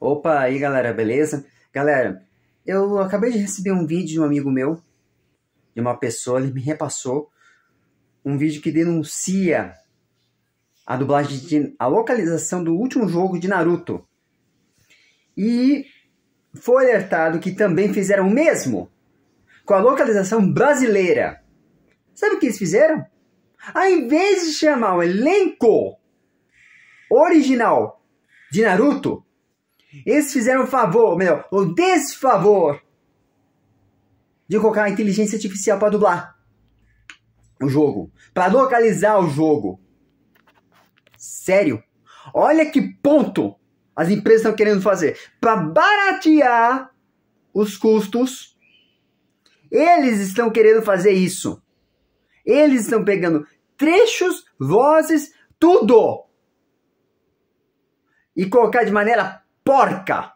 Opa, aí galera, beleza? Galera, eu acabei de receber um vídeo de um amigo meu, de uma pessoa, ele me repassou um vídeo que denuncia a dublagem de, a localização do último jogo de Naruto. E foi alertado que também fizeram o mesmo com a localização brasileira. Sabe o que eles fizeram? Ao invés de chamar o elenco original de Naruto, eles fizeram o favor, melhor, o desfavor de colocar a inteligência artificial para dublar o jogo, para localizar o jogo. Sério? Olha que ponto as empresas estão querendo fazer para baratear os custos. Eles estão querendo fazer isso. Eles estão pegando trechos, vozes, tudo e colocar de maneira porca.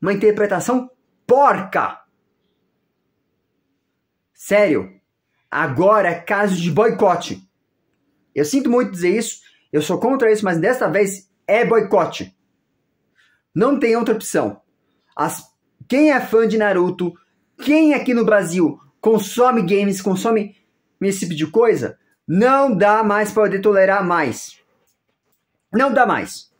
Uma interpretação porca. Sério. Agora é caso de boicote. Eu sinto muito dizer isso, eu sou contra isso, mas desta vez é boicote. Não tem outra opção. As... Quem é fã de Naruto, quem aqui no Brasil consome games, consome esse tipo de coisa, não dá mais para poder tolerar mais. Não dá mais.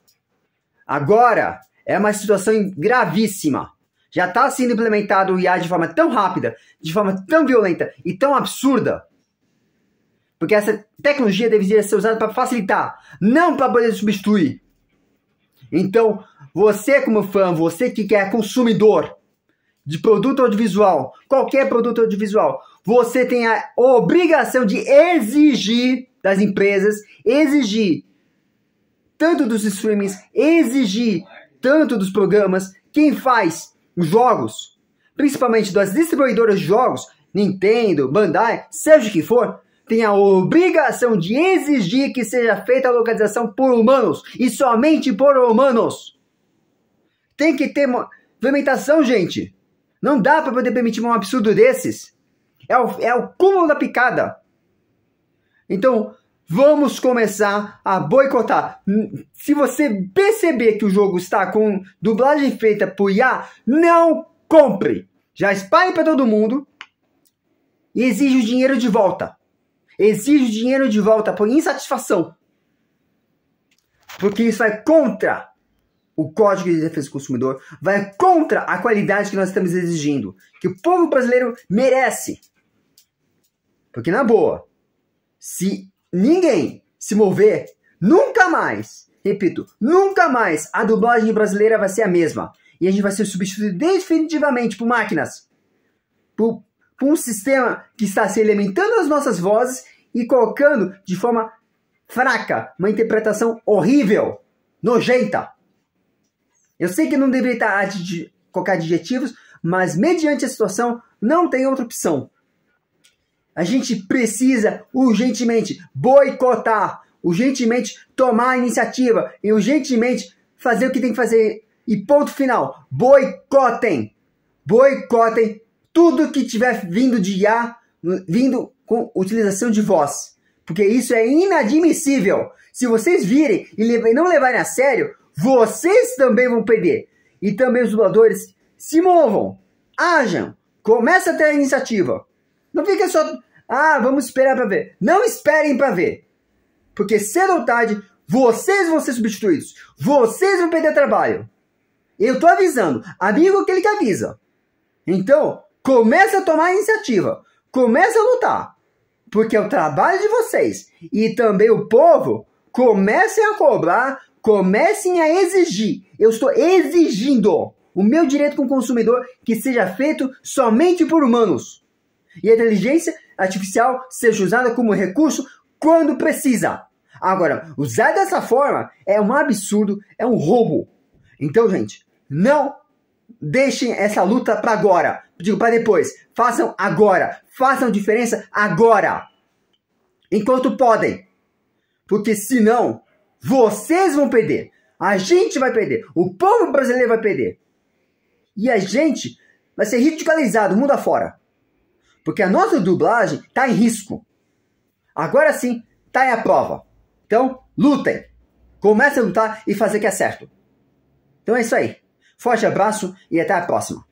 Agora, é uma situação gravíssima. Já está sendo implementado o IA de forma tão rápida, de forma tão violenta e tão absurda, porque essa tecnologia deveria ser usada para facilitar, não para poder substituir. Então, você como fã, você que quer consumidor de produto audiovisual, qualquer produto audiovisual, você tem a obrigação de exigir das empresas, exigir tanto dos streamings, exigir tanto dos programas, quem faz os jogos, principalmente das distribuidoras de jogos, Nintendo, Bandai, seja o que for, tem a obrigação de exigir que seja feita a localização por humanos e somente por humanos. Tem que ter implementação, gente. Não dá para poder permitir um absurdo desses. É o, é o cúmulo da picada. Então, vamos começar a boicotar. Hum, se você perceber que o jogo está com dublagem feita por IA, não compre. Já espalhe para todo mundo e exige o dinheiro de volta. Exige o dinheiro de volta por insatisfação. Porque isso vai contra o Código de Defesa do Consumidor, vai contra a qualidade que nós estamos exigindo, que o povo brasileiro merece. Porque, na boa, se ninguém se mover nunca mais. Repito, nunca mais a dublagem brasileira vai ser a mesma. E a gente vai ser substituído definitivamente por máquinas. Por, por um sistema que está se alimentando as nossas vozes e colocando de forma fraca uma interpretação horrível, nojenta. Eu sei que não deveria estar colocar adjetivos, mas mediante a situação não tem outra opção. A gente precisa urgentemente boicotar, urgentemente tomar a iniciativa e urgentemente fazer o que tem que fazer. E ponto final. Boicotem. Boicotem tudo que tiver vindo de A, vindo com utilização de voz. Porque isso é inadmissível. Se vocês virem e não levarem a sério, vocês também vão perder. E também os dubladores se movam, ajam, começa a ter a iniciativa. Não fica só, ah, vamos esperar para ver. Não esperem para ver. Porque cedo ou tarde, vocês vão ser substituídos. Vocês vão perder trabalho. Eu tô avisando. Amigo que é aquele que avisa. Então, comece a tomar iniciativa. Comece a lutar. Porque é o trabalho de vocês. E também o povo. Comecem a cobrar. Comecem a exigir. Eu estou exigindo o meu direito como consumidor que seja feito somente por humanos e a inteligência artificial seja usada como recurso quando precisa. Agora, usar dessa forma é um absurdo, é um roubo. Então, gente, não deixem essa luta para agora. Digo para depois. Façam agora. Façam diferença agora. Enquanto podem. Porque senão, vocês vão perder. A gente vai perder. O povo brasileiro vai perder. E a gente vai ser ridicularizado mundo afora. Porque a nossa dublagem está em risco. Agora sim, está em a prova. Então, lutem. Comece a lutar e fazer que é certo. Então é isso aí. Forte abraço e até a próxima.